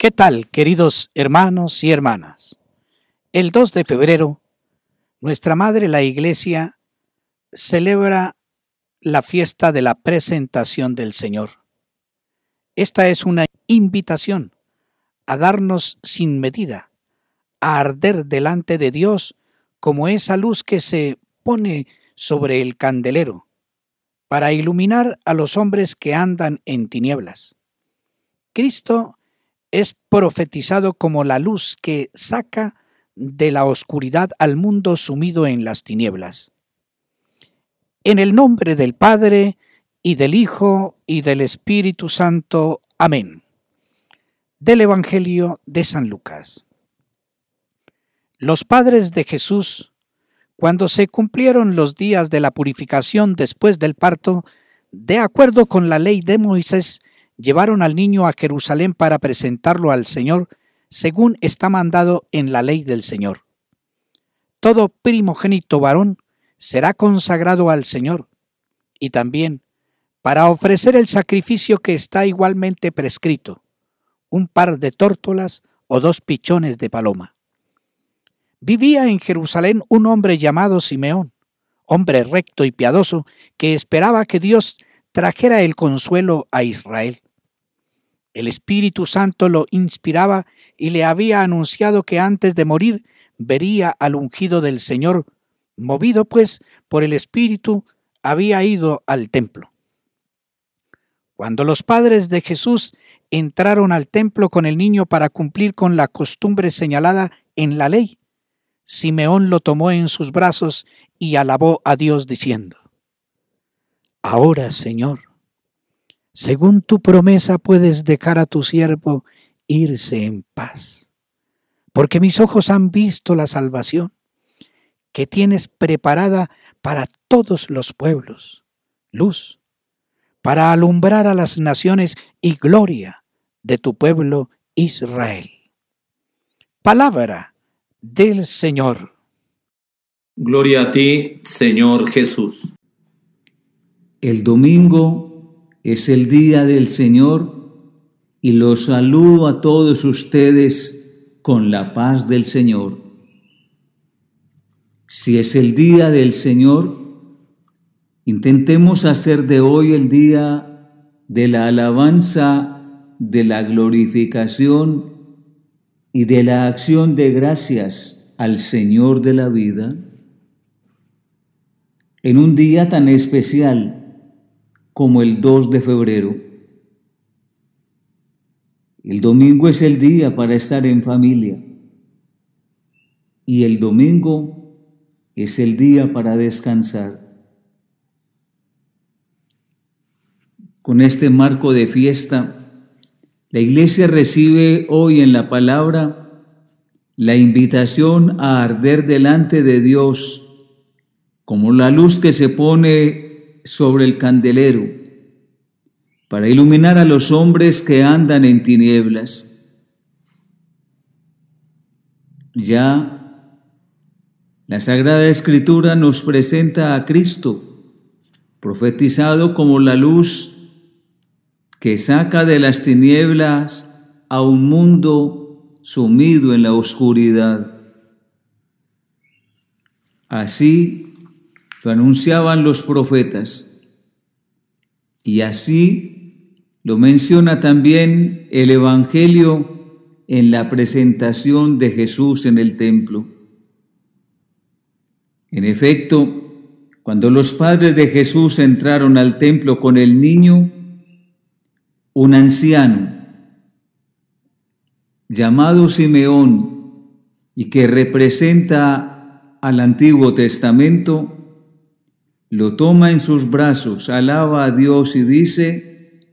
¿Qué tal, queridos hermanos y hermanas? El 2 de febrero, nuestra Madre la Iglesia celebra la fiesta de la presentación del Señor. Esta es una invitación a darnos sin medida, a arder delante de Dios como esa luz que se pone sobre el candelero, para iluminar a los hombres que andan en tinieblas. Cristo es profetizado como la luz que saca de la oscuridad al mundo sumido en las tinieblas. En el nombre del Padre, y del Hijo, y del Espíritu Santo. Amén. Del Evangelio de San Lucas. Los padres de Jesús, cuando se cumplieron los días de la purificación después del parto, de acuerdo con la ley de Moisés, llevaron al niño a Jerusalén para presentarlo al Señor, según está mandado en la ley del Señor. Todo primogénito varón será consagrado al Señor, y también para ofrecer el sacrificio que está igualmente prescrito, un par de tórtolas o dos pichones de paloma. Vivía en Jerusalén un hombre llamado Simeón, hombre recto y piadoso, que esperaba que Dios trajera el consuelo a Israel. El Espíritu Santo lo inspiraba y le había anunciado que antes de morir vería al ungido del Señor. Movido pues por el Espíritu, había ido al templo. Cuando los padres de Jesús entraron al templo con el niño para cumplir con la costumbre señalada en la ley, Simeón lo tomó en sus brazos y alabó a Dios diciendo, Ahora, Señor, según tu promesa puedes dejar a tu siervo irse en paz, porque mis ojos han visto la salvación que tienes preparada para todos los pueblos, luz, para alumbrar a las naciones y gloria de tu pueblo Israel. Palabra del Señor. Gloria a ti, Señor Jesús. El domingo es el día del Señor y los saludo a todos ustedes con la paz del Señor. Si es el día del Señor, intentemos hacer de hoy el día de la alabanza, de la glorificación y de la acción de gracias al Señor de la vida. En un día tan especial, como el 2 de febrero. El domingo es el día para estar en familia. Y el domingo es el día para descansar. Con este marco de fiesta, la iglesia recibe hoy en la palabra la invitación a arder delante de Dios como la luz que se pone sobre el candelero para iluminar a los hombres que andan en tinieblas. Ya la Sagrada Escritura nos presenta a Cristo, profetizado como la luz que saca de las tinieblas a un mundo sumido en la oscuridad. Así lo anunciaban los profetas. Y así lo menciona también el Evangelio en la presentación de Jesús en el templo. En efecto, cuando los padres de Jesús entraron al templo con el niño, un anciano llamado Simeón y que representa al Antiguo Testamento, lo toma en sus brazos, alaba a Dios y dice,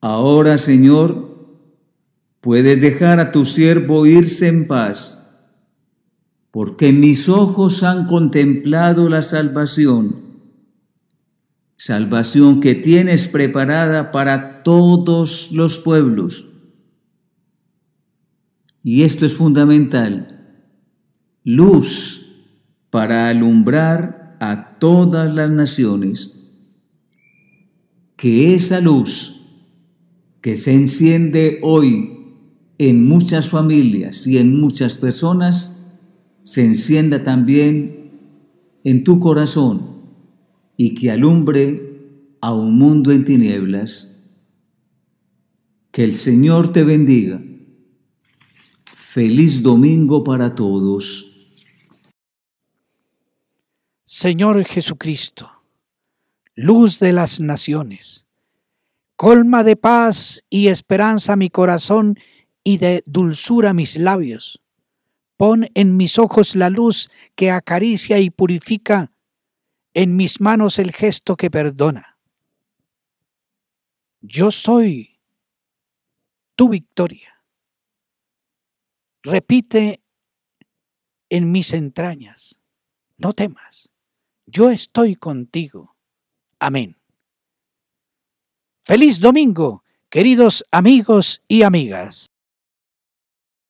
ahora Señor, puedes dejar a tu siervo irse en paz, porque mis ojos han contemplado la salvación, salvación que tienes preparada para todos los pueblos. Y esto es fundamental, luz para alumbrar a todas las naciones que esa luz que se enciende hoy en muchas familias y en muchas personas se encienda también en tu corazón y que alumbre a un mundo en tinieblas. Que el Señor te bendiga. Feliz domingo para todos. Señor Jesucristo, luz de las naciones, colma de paz y esperanza mi corazón y de dulzura mis labios. Pon en mis ojos la luz que acaricia y purifica, en mis manos el gesto que perdona. Yo soy tu victoria. Repite en mis entrañas, no temas yo estoy contigo. Amén. Feliz domingo, queridos amigos y amigas.